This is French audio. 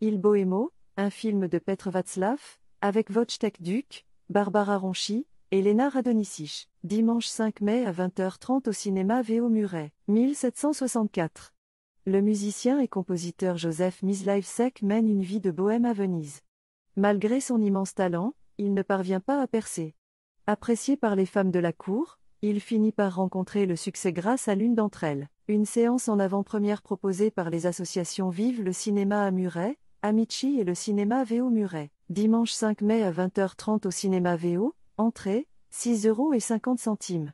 Il Bohémo, un film de Petr Václav, avec Wojtek Duc, Barbara Ronchi, et Lena Radonicich, Dimanche 5 mai à 20h30 au cinéma Véo Muret, 1764. Le musicien et compositeur Joseph Mislavsek mène une vie de bohème à Venise. Malgré son immense talent, il ne parvient pas à percer. Apprécié par les femmes de la cour, il finit par rencontrer le succès grâce à l'une d'entre elles. Une séance en avant-première proposée par les associations Vive le cinéma à Muret, Amici et le cinéma VO Muret. Dimanche 5 mai à 20h30 au cinéma VO, entrée, 6,50 euros